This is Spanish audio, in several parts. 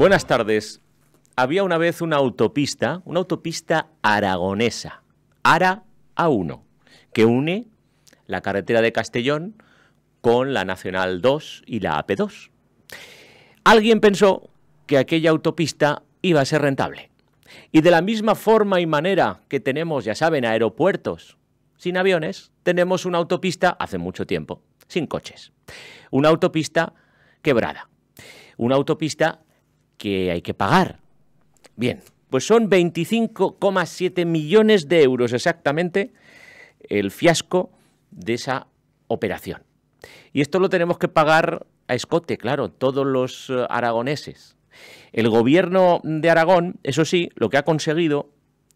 Buenas tardes. Había una vez una autopista, una autopista aragonesa, ARA A1, que une la carretera de Castellón con la Nacional 2 y la AP2. Alguien pensó que aquella autopista iba a ser rentable. Y de la misma forma y manera que tenemos, ya saben, aeropuertos sin aviones, tenemos una autopista hace mucho tiempo, sin coches. Una autopista quebrada. Una autopista que hay que pagar. Bien, pues son 25,7 millones de euros exactamente el fiasco de esa operación. Y esto lo tenemos que pagar a escote, claro, todos los eh, aragoneses. El gobierno de Aragón, eso sí, lo que ha conseguido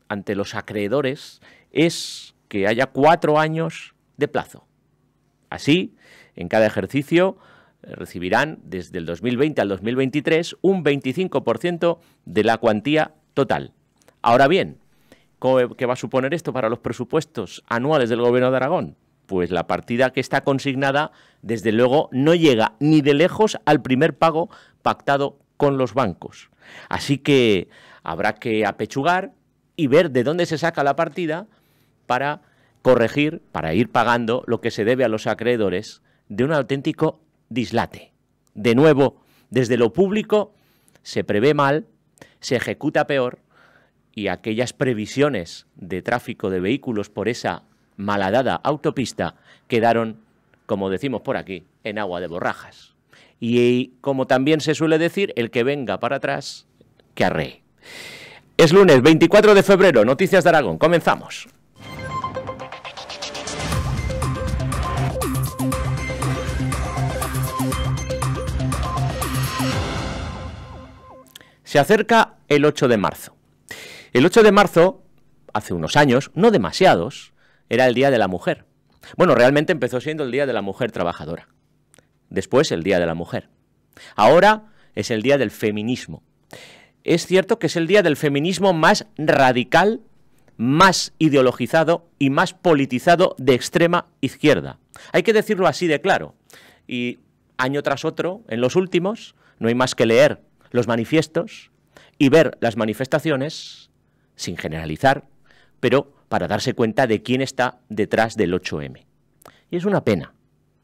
ante los acreedores es que haya cuatro años de plazo. Así, en cada ejercicio eh, recibirán desde el 2020 al 2023 un 25% de la cuantía total. Ahora bien, ¿qué va a suponer esto para los presupuestos anuales del Gobierno de Aragón? Pues la partida que está consignada, desde luego, no llega ni de lejos al primer pago pactado con los bancos. Así que habrá que apechugar y ver de dónde se saca la partida para corregir, para ir pagando lo que se debe a los acreedores de un auténtico dislate. De nuevo, desde lo público se prevé mal, se ejecuta peor y aquellas previsiones de tráfico de vehículos por esa malhadada autopista quedaron, como decimos por aquí, en agua de borrajas. Y como también se suele decir, el que venga para atrás, que arree. Es lunes 24 de febrero, Noticias de Aragón, comenzamos. Se acerca el 8 de marzo. El 8 de marzo, hace unos años, no demasiados, era el Día de la Mujer. Bueno, realmente empezó siendo el Día de la Mujer Trabajadora. Después el Día de la Mujer. Ahora es el Día del Feminismo. Es cierto que es el Día del Feminismo más radical, más ideologizado y más politizado de extrema izquierda. Hay que decirlo así de claro. Y año tras otro, en los últimos, no hay más que leer los manifiestos y ver las manifestaciones, sin generalizar, pero para darse cuenta de quién está detrás del 8M. Y es una pena,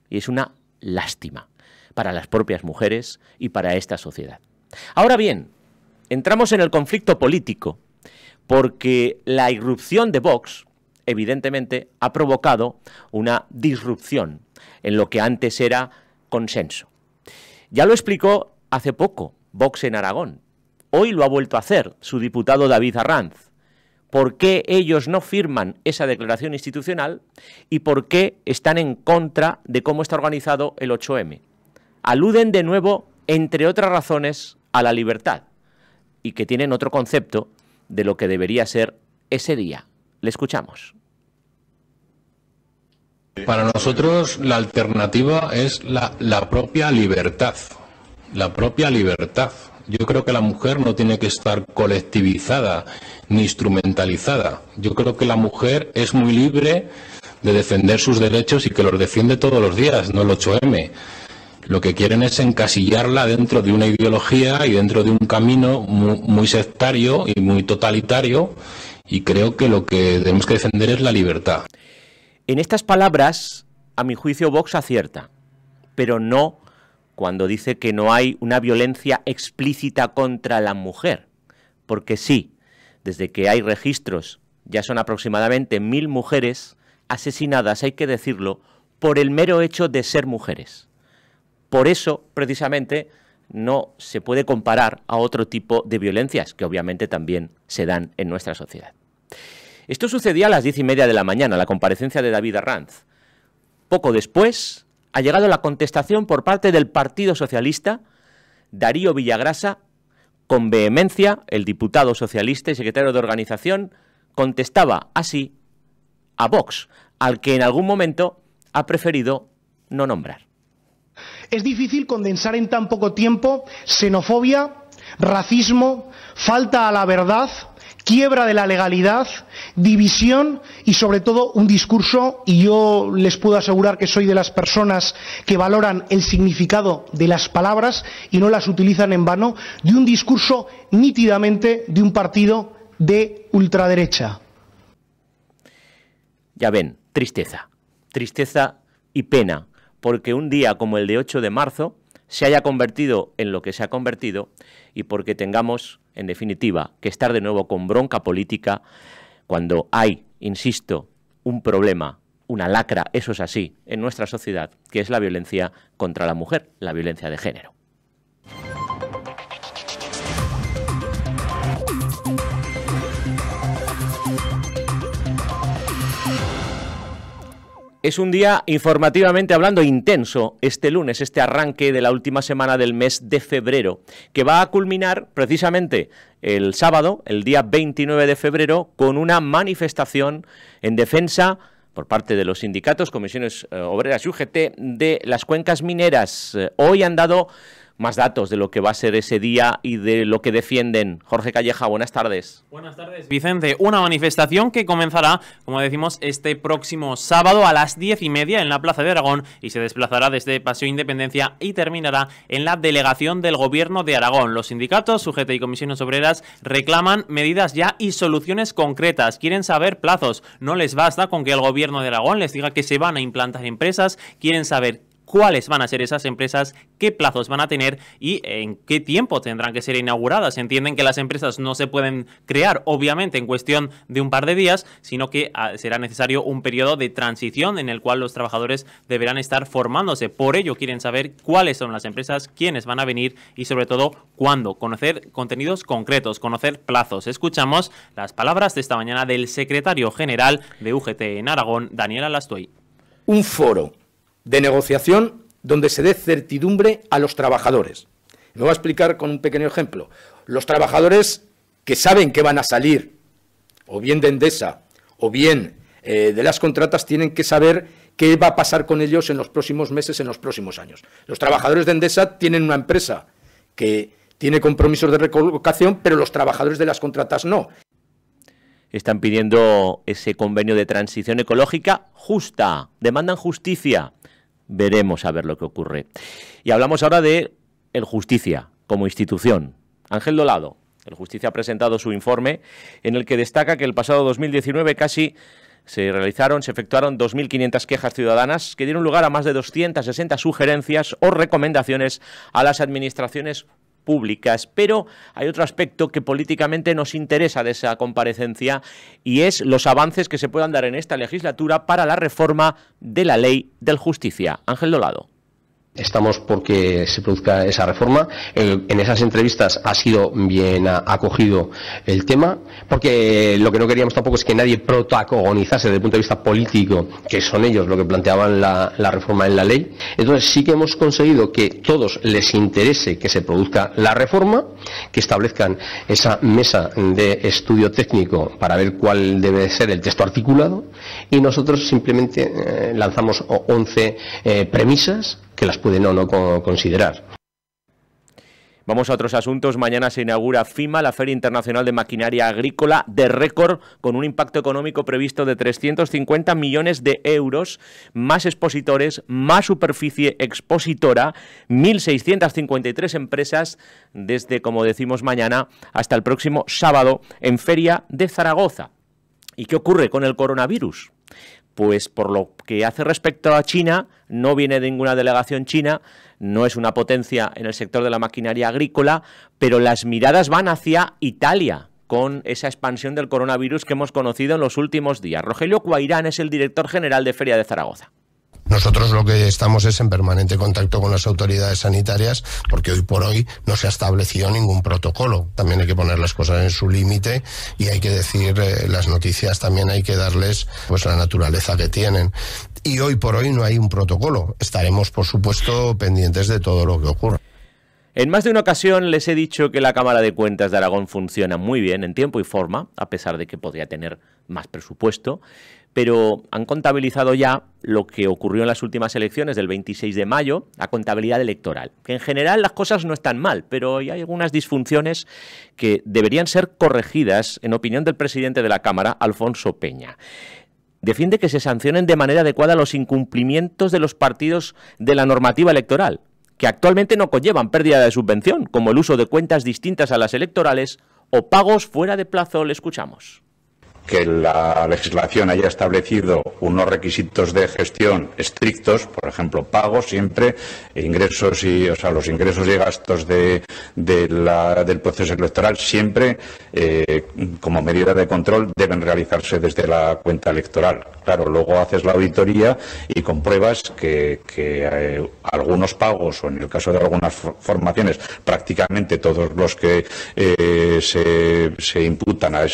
y es una lástima para las propias mujeres y para esta sociedad. Ahora bien, entramos en el conflicto político porque la irrupción de Vox, evidentemente, ha provocado una disrupción en lo que antes era consenso. Ya lo explicó hace poco Vox en Aragón. Hoy lo ha vuelto a hacer su diputado David Arranz. ¿Por qué ellos no firman esa declaración institucional y por qué están en contra de cómo está organizado el 8M? Aluden de nuevo, entre otras razones, a la libertad y que tienen otro concepto de lo que debería ser ese día. Le escuchamos. Para nosotros la alternativa es la, la propia libertad la propia libertad. Yo creo que la mujer no tiene que estar colectivizada ni instrumentalizada. Yo creo que la mujer es muy libre de defender sus derechos y que los defiende todos los días, no el 8M. Lo que quieren es encasillarla dentro de una ideología y dentro de un camino muy, sectario y muy totalitario. Y creo que lo que tenemos que defender es la libertad. En estas palabras, a mi juicio, Vox acierta, pero no cuando dice que no hay una violencia explícita contra la mujer, porque sí, desde que hay registros, ya son aproximadamente mil mujeres asesinadas, hay que decirlo, por el mero hecho de ser mujeres. Por eso, precisamente, no se puede comparar a otro tipo de violencias que obviamente también se dan en nuestra sociedad. Esto sucedía a las diez y media de la mañana, la comparecencia de David Arranz. Poco después, ha llegado la contestación por parte del Partido Socialista, Darío Villagrasa, con vehemencia, el diputado socialista y secretario de organización, contestaba así a Vox, al que en algún momento ha preferido no nombrar. Es difícil condensar en tan poco tiempo xenofobia, racismo, falta a la verdad, quiebra de la legalidad, división y sobre todo un discurso, y yo les puedo asegurar que soy de las personas que valoran el significado de las palabras y no las utilizan en vano, de un discurso nítidamente de un partido de ultraderecha. Ya ven, tristeza, tristeza y pena, porque un día como el de 8 de marzo se haya convertido en lo que se ha convertido y porque tengamos, en definitiva, que estar de nuevo con bronca política cuando hay, insisto, un problema, una lacra, eso es así, en nuestra sociedad, que es la violencia contra la mujer, la violencia de género. Es un día informativamente hablando intenso este lunes, este arranque de la última semana del mes de febrero, que va a culminar precisamente el sábado, el día 29 de febrero, con una manifestación en defensa por parte de los sindicatos, comisiones eh, obreras y UGT de las cuencas mineras. Eh, hoy han dado más datos de lo que va a ser ese día y de lo que defienden. Jorge Calleja, buenas tardes. Buenas tardes, Vicente. Una manifestación que comenzará, como decimos, este próximo sábado a las diez y media en la Plaza de Aragón y se desplazará desde Paseo Independencia y terminará en la delegación del Gobierno de Aragón. Los sindicatos, UGT y comisiones obreras reclaman medidas ya y soluciones concretas. Quieren saber plazos. No les basta con que el Gobierno de Aragón les diga que se van a implantar empresas. Quieren saber cuáles van a ser esas empresas, qué plazos van a tener y en qué tiempo tendrán que ser inauguradas. Entienden que las empresas no se pueden crear, obviamente, en cuestión de un par de días, sino que ah, será necesario un periodo de transición en el cual los trabajadores deberán estar formándose. Por ello, quieren saber cuáles son las empresas, quiénes van a venir y, sobre todo, cuándo. Conocer contenidos concretos, conocer plazos. Escuchamos las palabras de esta mañana del secretario general de UGT en Aragón, Daniel Alastoy. Un foro de negociación donde se dé certidumbre a los trabajadores. Me voy a explicar con un pequeño ejemplo. Los trabajadores que saben que van a salir, o bien de Endesa, o bien eh, de las contratas, tienen que saber qué va a pasar con ellos en los próximos meses, en los próximos años. Los trabajadores de Endesa tienen una empresa que tiene compromisos de recolocación, pero los trabajadores de las contratas no están pidiendo ese convenio de transición ecológica justa, demandan justicia veremos a ver lo que ocurre. Y hablamos ahora de el Justicia como institución. Ángel Dolado, el Justicia ha presentado su informe en el que destaca que el pasado 2019 casi se realizaron, se efectuaron 2.500 quejas ciudadanas que dieron lugar a más de 260 sugerencias o recomendaciones a las administraciones públicas. Pero hay otro aspecto que políticamente nos interesa de esa comparecencia y es los avances que se puedan dar en esta legislatura para la reforma de la ley del justicia. Ángel Dolado estamos porque se produzca esa reforma. En esas entrevistas ha sido bien acogido el tema, porque lo que no queríamos tampoco es que nadie protagonizase desde el punto de vista político, que son ellos lo que planteaban la, reforma en la ley. Entonces sí que hemos conseguido que todos les interese que se produzca la reforma, que establezcan esa mesa de estudio técnico para ver cuál debe ser el texto articulado y nosotros simplemente eh, lanzamos 11 eh, premisas que las pueden o no considerar. Vamos a otros asuntos. Mañana se inaugura FIMA, la Feria Internacional de Maquinaria Agrícola de récord, con un impacto económico previsto de 350 millones de euros, más expositores, más superficie expositora, 1.653 empresas, desde, como decimos, mañana hasta el próximo sábado en Feria de Zaragoza. ¿Y qué ocurre con el coronavirus? pues por lo que hace respecto a China, no viene de ninguna delegación china, no es una potencia en el sector de la maquinaria agrícola, pero las miradas van hacia Italia con esa expansión del coronavirus que hemos conocido en los últimos días. Rogelio Cuairán es el director general de Feria de Zaragoza. Nosotros lo que estamos es en permanente contacto con las autoridades sanitarias porque hoy por hoy no se ha establecido ningún protocolo. También hay que poner las cosas en su límite y hay que decir eh, las noticias también hay que darles pues la naturaleza que tienen. Y hoy por hoy no hay un protocolo. Estaremos por supuesto pendientes de todo lo que ocurra. En más de una ocasión les he dicho que la Cámara de Cuentas de Aragón funciona muy bien en tiempo y forma, a pesar de que podría tener más presupuesto, pero han contabilizado ya lo que ocurrió en las últimas elecciones del 26 de mayo, la contabilidad electoral, que en general las cosas no están mal, pero hay algunas disfunciones que deberían ser corregidas, en opinión del presidente de la Cámara, Alfonso Peña defiende que se sancionen de manera adecuada los incumplimientos de los partidos de la normativa electoral, que actualmente no conllevan pérdida de subvención, como el uso de cuentas distintas a las electorales o pagos fuera de plazo, le escuchamos que la legislación haya establecido unos requisitos de gestión estrictos, por ejemplo, pagos siempre, ingresos y, o sea, los ingresos y gastos de, del proceso electoral siempre, eh, como medida de control, deben realizarse desde la cuenta electoral. Claro, luego haces la auditoría y compruebas que, eh, algunos pagos o en el caso de algunas formaciones prácticamente todos los que eh, se, imputan a a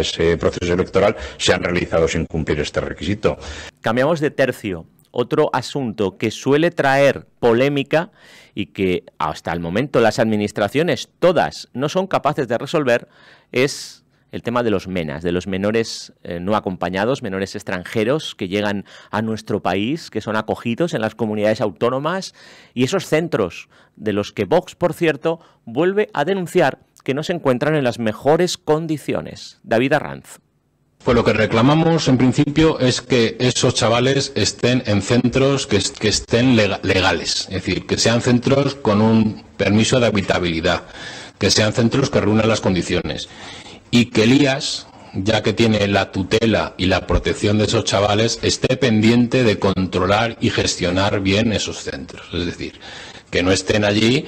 ese proceso electoral se han realizado sin cumplir este requisito. Cambiamos de tercio. Otro asunto que suele traer polémica y que hasta el momento las administraciones todas no son capaces de resolver es el tema de los menas, de los menores eh, no acompañados, menores extranjeros que llegan a nuestro país, que son acogidos en las comunidades autónomas y esos centros de los que Vox, por cierto, vuelve a denunciar que no se encuentran en las mejores condiciones. David Arranz. Pues lo que reclamamos en principio es que esos chavales estén en centros que, que estén legales, es decir, que sean centros con un permiso de habitabilidad, que sean centros que reúnan las condiciones y que Elías, ya que tiene la tutela y la protección de esos chavales, esté pendiente de controlar y gestionar bien esos centros. Es decir, que no estén allí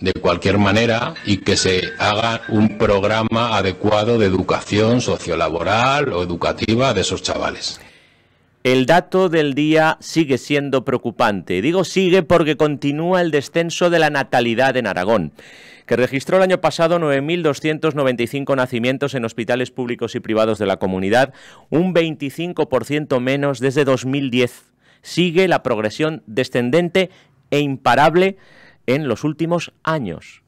de cualquier manera y que se haga un programa adecuado de educación sociolaboral o educativa de esos chavales. El dato del día sigue siendo preocupante. Digo sigue porque continúa el descenso de la natalidad en Aragón que registró el año pasado 9.295 nacimientos en hospitales públicos y privados de la comunidad, un 25% menos desde 2010. Sigue la progresión descendente e imparable en los últimos años.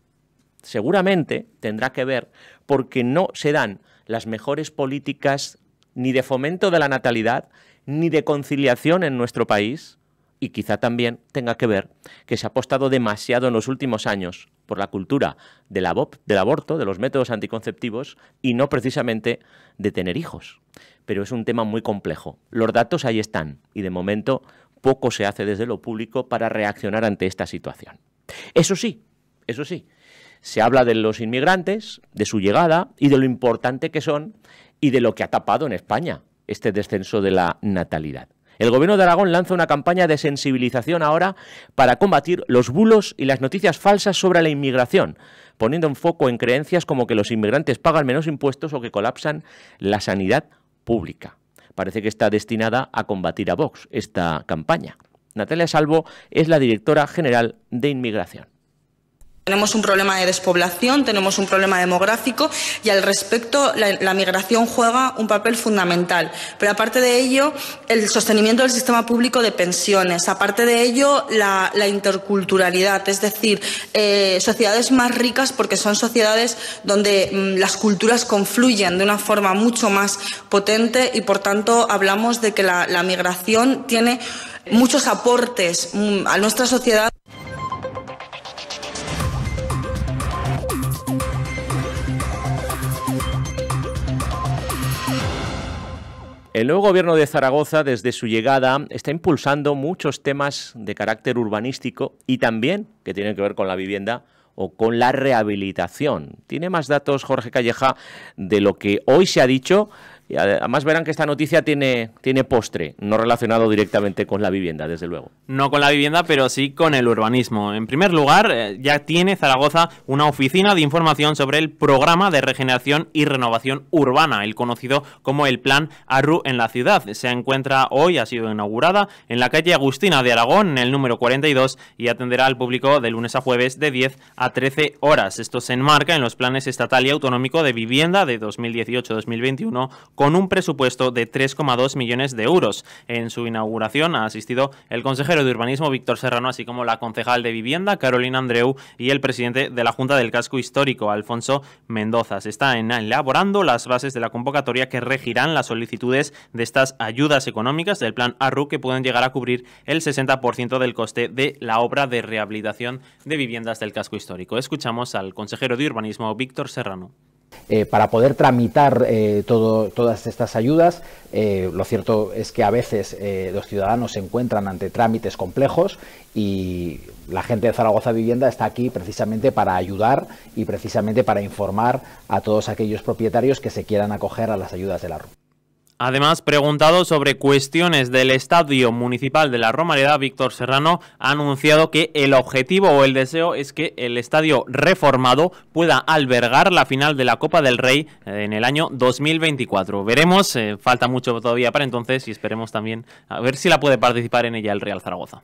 Seguramente tendrá que ver porque no se dan las mejores políticas ni de fomento de la natalidad ni de conciliación en nuestro país y quizá también tenga que ver que se ha apostado demasiado en los últimos años por la cultura del, aborto, de los métodos anticonceptivos y no precisamente de tener hijos. Pero es un tema muy complejo. Los datos ahí están y de momento poco se hace desde lo público para reaccionar ante esta situación. Eso sí, eso sí, se habla de los inmigrantes, de su llegada y de lo importante que son y de lo que ha tapado en España este descenso de la natalidad. El gobierno de Aragón lanza una campaña de sensibilización ahora para combatir los bulos y las noticias falsas sobre la inmigración, poniendo en foco en creencias como que los inmigrantes pagan menos impuestos o que colapsan la sanidad pública. Parece que está destinada a combatir a Vox esta campaña. Natalia Salvo es la directora general de Inmigración. Tenemos un problema de despoblación, tenemos un problema demográfico y al respecto la, migración juega un papel fundamental. Pero aparte de ello, el sostenimiento del sistema público de pensiones, aparte de ello, la, interculturalidad, es decir, eh, sociedades más ricas porque son sociedades donde mm, las culturas confluyen de una forma mucho más potente y, por tanto, hablamos de que la migración tiene muchos aportes mm, a nuestra sociedad El nuevo gobierno de Zaragoza, desde su llegada, está impulsando muchos temas de carácter urbanístico y también que tienen que ver con la vivienda o con la rehabilitación. Tiene más datos Jorge Calleja de lo que hoy se ha dicho y además verán que esta noticia tiene, tiene postre, no relacionado directamente con la vivienda, desde luego. No con la vivienda, pero sí con el urbanismo. En primer lugar, eh, ya tiene Zaragoza una oficina de información sobre el programa de regeneración y renovación urbana, el conocido como el Plan ARU en la ciudad. Se encuentra hoy, ha sido inaugurada en la calle Agustina de Aragón, en el número 42, y atenderá al público de lunes a jueves de 10 a 13 horas. Esto se enmarca en los planes estatal y autonómico de vivienda de 2018-2021 con un presupuesto de 3,2 millones de euros. En su inauguración ha asistido el consejero de urbanismo Víctor Serrano, así como la concejal de vivienda Carolina Andreu y el presidente de la Junta del Casco Histórico Alfonso Mendoza. Se están elaborando las bases de la convocatoria que regirán las solicitudes de estas ayudas económicas del plan ARRU que pueden llegar a cubrir el 60% del coste de la obra de rehabilitación de viviendas del casco histórico. Escuchamos al consejero de urbanismo Víctor Serrano. Eh, para poder tramitar eh, todas estas ayudas. Eh, lo cierto es que a veces los ciudadanos se encuentran ante trámites complejos y la gente de Zaragoza Vivienda está aquí precisamente para ayudar y precisamente para informar a todos aquellos propietarios que se quieran acoger a las ayudas de la Además, preguntado sobre cuestiones del Estadio Municipal de la Romareda, Víctor Serrano ha anunciado que el objetivo o el deseo es que el estadio reformado pueda albergar la final de la Copa del Rey eh, en el año 2024. Veremos, eh, falta mucho todavía para entonces y esperemos también a ver si la puede participar en ella el Real Zaragoza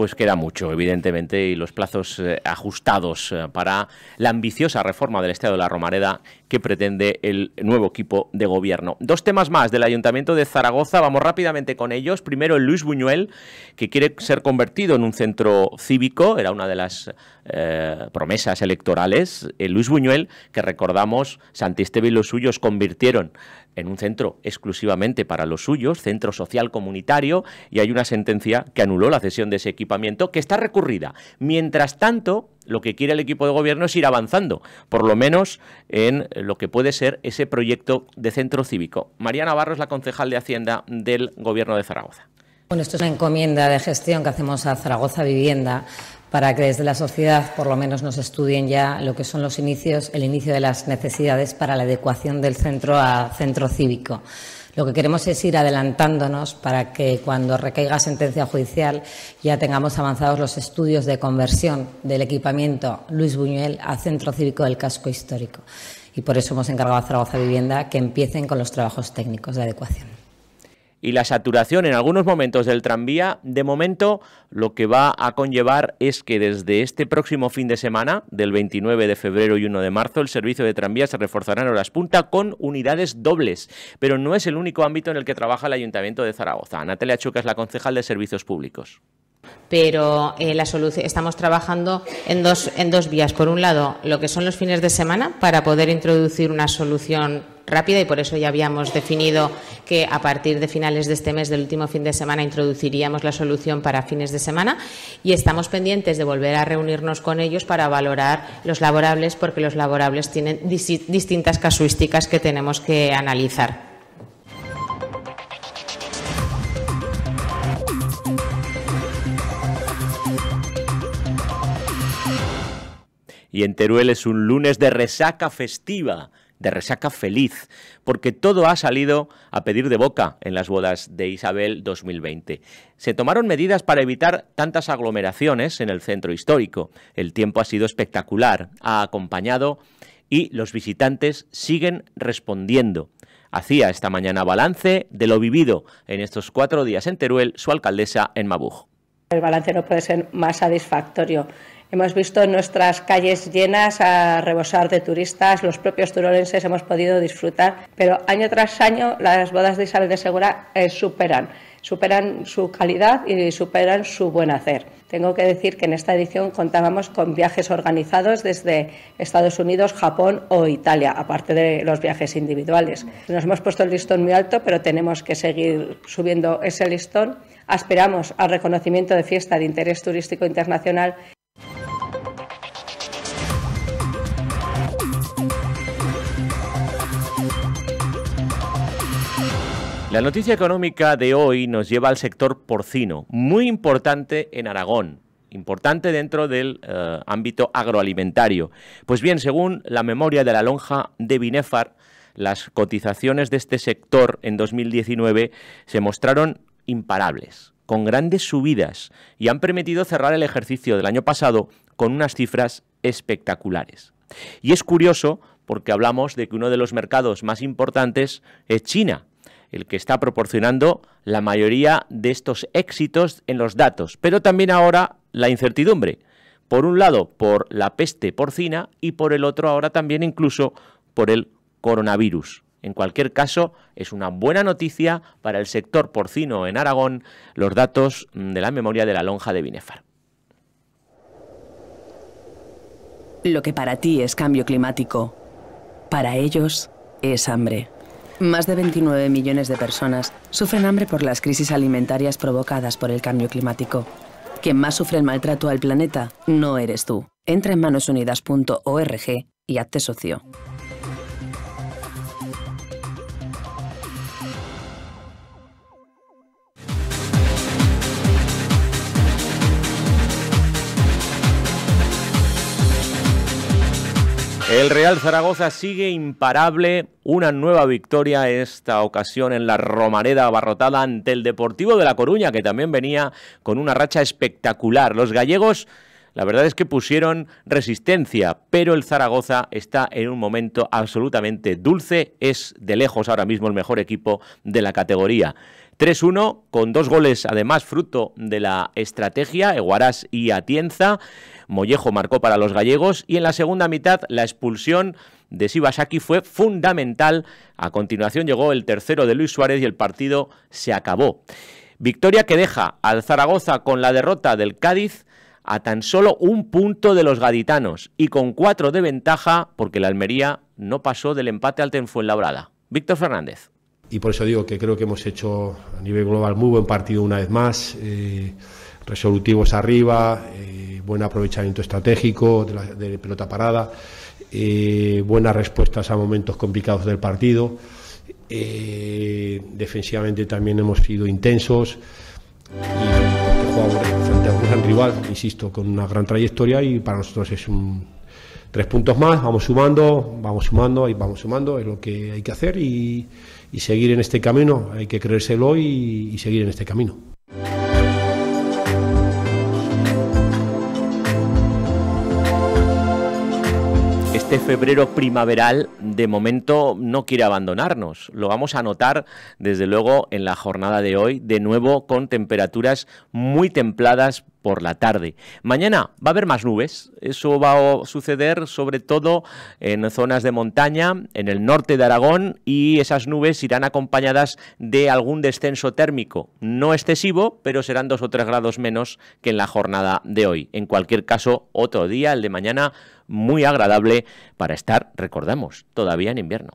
pues queda mucho, evidentemente, y los plazos eh, ajustados eh, para la ambiciosa reforma del Estado de la Romareda que pretende el nuevo equipo de gobierno. Dos temas más del Ayuntamiento de Zaragoza, vamos rápidamente con ellos. Primero, el Luis Buñuel, que quiere ser convertido en un centro cívico, era una de las eh, promesas electorales. El Luis Buñuel, que recordamos, Santisteve y los suyos convirtieron en un centro exclusivamente para los suyos, centro social comunitario, y hay una sentencia que anuló la cesión de ese equipamiento que está recurrida. Mientras tanto, lo que quiere el equipo de gobierno es ir avanzando, por lo menos en lo que puede ser ese proyecto de centro cívico. María Navarro es la concejal de Hacienda del Gobierno de Zaragoza. Bueno, esto es una encomienda de gestión que hacemos a Zaragoza Vivienda para que desde la sociedad por lo menos nos estudien ya lo que son los inicios, el inicio de las necesidades para la adecuación del centro a centro cívico. Lo que queremos es ir adelantándonos para que cuando recaiga sentencia judicial ya tengamos avanzados los estudios de conversión del equipamiento Luis Buñuel a centro cívico del casco histórico. Y por eso hemos encargado a Zaragoza Vivienda que empiecen con los trabajos técnicos de adecuación y la saturación en algunos momentos del tranvía, de momento lo que va a conllevar es que desde este próximo fin de semana, del 29 de febrero y 1 de marzo, el servicio de tranvía se reforzará en horas punta con unidades dobles, pero no es el único ámbito en el que trabaja el Ayuntamiento de Zaragoza. Natalia Chuca es la concejal de Servicios Públicos pero eh, la estamos trabajando en dos, en dos vías. Por un lado, lo que son los fines de semana para poder introducir una solución rápida y por eso ya habíamos definido que a partir de finales de este mes, del último fin de semana, introduciríamos la solución para fines de semana y estamos pendientes de volver a reunirnos con ellos para valorar los laborables porque los laborables tienen distintas casuísticas que tenemos que analizar. Y en Teruel es un lunes de resaca festiva de resaca feliz, porque todo ha salido a pedir de boca en las bodas de Isabel 2020. Se tomaron medidas para evitar tantas aglomeraciones en el centro histórico. El tiempo ha sido espectacular, ha acompañado y los visitantes siguen respondiendo. Hacía esta mañana balance de lo vivido en estos cuatro días en Teruel, su alcaldesa en Mabujo El balance no puede ser más satisfactorio. Hemos visto nuestras calles llenas a rebosar de turistas, los propios turolenses hemos podido disfrutar, pero año tras año las bodas de Isabel de Segura eh, superan, superan su calidad y superan su buen hacer. Tengo que decir que en esta edición contábamos con viajes organizados desde Estados Unidos, Japón o Italia, aparte de los viajes individuales. Nos hemos puesto el listón muy alto, pero tenemos que seguir subiendo ese listón. Aspiramos al reconocimiento de fiesta de interés turístico internacional La noticia económica de hoy nos lleva al sector porcino, muy importante en Aragón, importante dentro del eh, ámbito agroalimentario. Pues bien, según la memoria de la lonja de Binefar, las cotizaciones de este sector en 2019 se mostraron imparables, con grandes subidas y han permitido cerrar el ejercicio del año pasado con unas cifras espectaculares. Y es curioso porque hablamos de que uno de los mercados más importantes es China, el que está proporcionando la mayoría de estos éxitos en los datos, pero también ahora la incertidumbre. Por un lado, por la peste porcina y por el otro ahora también incluso por el coronavirus. En cualquier caso, es una buena noticia para el sector porcino en Aragón los datos de la memoria de la lonja de Binefar. Lo que para ti es cambio climático, para ellos es hambre. Más de 29 millones de personas sufren hambre por las crisis alimentarias provocadas por el cambio climático. Quien más sufre el maltrato al planeta no eres tú. Entra en manosunidas.org y hazte socio. El Real Zaragoza sigue imparable, una nueva victoria esta ocasión en la Romareda abarrotada ante el Deportivo de La Coruña, que también venía con una racha espectacular. Los gallegos la verdad es que pusieron resistencia, pero el Zaragoza está en un momento absolutamente dulce, es de lejos ahora mismo el mejor equipo de la categoría. 3-1, con dos goles además fruto de la estrategia, Eguarás y Atienza. Mollejo marcó para los gallegos y en la segunda mitad la expulsión de Sibasaki fue fundamental. A continuación llegó el tercero de Luis Suárez y el partido se acabó. Victoria que deja al Zaragoza con la derrota del Cádiz a tan solo un punto de los gaditanos y con cuatro de ventaja porque la Almería no pasó del empate al Labrada. Víctor Fernández. Y por eso digo que creo que hemos hecho a nivel global muy buen partido una vez más, eh, resolutivos arriba, eh, buen aprovechamiento estratégico de, la, pelota parada, eh, buenas respuestas a momentos complicados del partido, defensivamente también hemos sido intensos y es un rival, insisto, con una gran trayectoria y para nosotros es un tres puntos más, vamos sumando, vamos sumando y vamos sumando, es lo que hay que hacer y, seguir en este camino, hay que creérselo y, y seguir en este camino. este febrero primaveral de momento no quiere abandonarnos. Lo vamos a notar desde luego en la jornada de hoy, de nuevo con temperaturas muy templadas por la tarde. Mañana va a haber más nubes, eso va a suceder sobre todo en zonas de montaña, en el norte de Aragón, y esas nubes irán acompañadas de algún descenso térmico, no excesivo, pero serán dos o tres grados menos que en la jornada de hoy. En cualquier caso, otro día, el de mañana, muy agradable para estar, recordamos, todavía en invierno.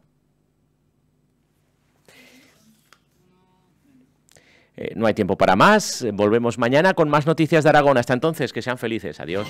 Eh, no hay tiempo para más. Volvemos mañana con más noticias de Aragón. Hasta entonces, que sean felices. Adiós.